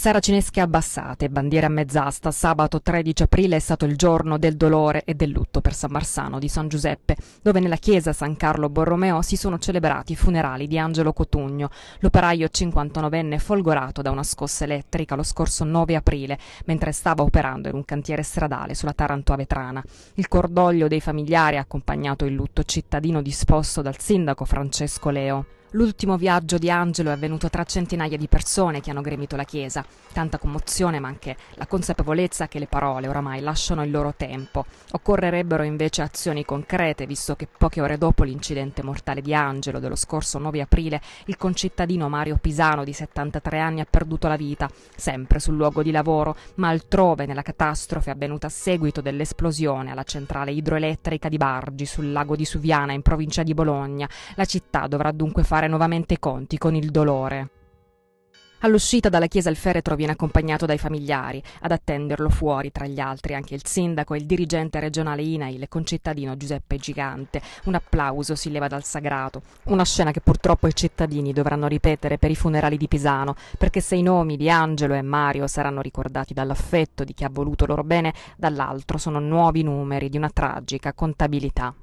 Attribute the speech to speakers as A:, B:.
A: Saracinesche abbassate, bandiere a mezz'asta, sabato 13 aprile è stato il giorno del dolore e del lutto per San Marsano di San Giuseppe, dove nella chiesa San Carlo Borromeo si sono celebrati i funerali di Angelo Cotugno, l'operaio 59enne folgorato da una scossa elettrica lo scorso 9 aprile, mentre stava operando in un cantiere stradale sulla Taranto Avetrana. Il cordoglio dei familiari ha accompagnato il lutto cittadino disposto dal sindaco Francesco Leo. L'ultimo viaggio di Angelo è avvenuto tra centinaia di persone che hanno gremito la chiesa. Tanta commozione, ma anche la consapevolezza che le parole oramai lasciano il loro tempo. Occorrerebbero invece azioni concrete, visto che poche ore dopo l'incidente mortale di Angelo dello scorso 9 aprile, il concittadino Mario Pisano di 73 anni ha perduto la vita, sempre sul luogo di lavoro, ma altrove nella catastrofe avvenuta a seguito dell'esplosione alla centrale idroelettrica di Bargi sul lago di Suviana in provincia di Bologna. La città dovrà dunque fare fare nuovamente i conti con il dolore. All'uscita dalla chiesa il feretro viene accompagnato dai familiari, ad attenderlo fuori tra gli altri anche il sindaco e il dirigente regionale INAIL e concittadino Giuseppe Gigante. Un applauso si leva dal sagrato, una scena che purtroppo i cittadini dovranno ripetere per i funerali di Pisano, perché se i nomi di Angelo e Mario saranno ricordati dall'affetto di chi ha voluto loro bene, dall'altro sono nuovi numeri di una tragica contabilità.